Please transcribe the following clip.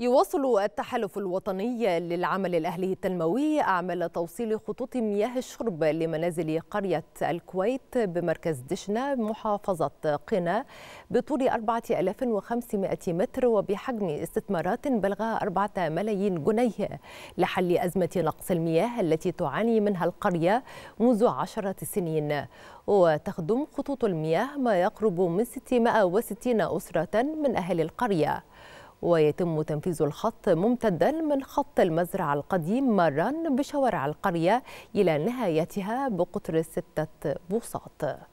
يواصل التحالف الوطني للعمل الأهلي التنموي أعمال توصيل خطوط مياه الشرب لمنازل قرية الكويت بمركز دشنا محافظة قنا بطول 4500 متر وبحجم استثمارات بلغ 4 ملايين جنيه لحل أزمة نقص المياه التي تعاني منها القرية منذ عشرة سنين وتخدم خطوط المياه ما يقرب من 660 أسرة من أهل القرية ويتم تنفيذ الخط ممتدا من خط المزرعة القديم مرا بشوارع القرية إلى نهايتها بقطر ستة بوصات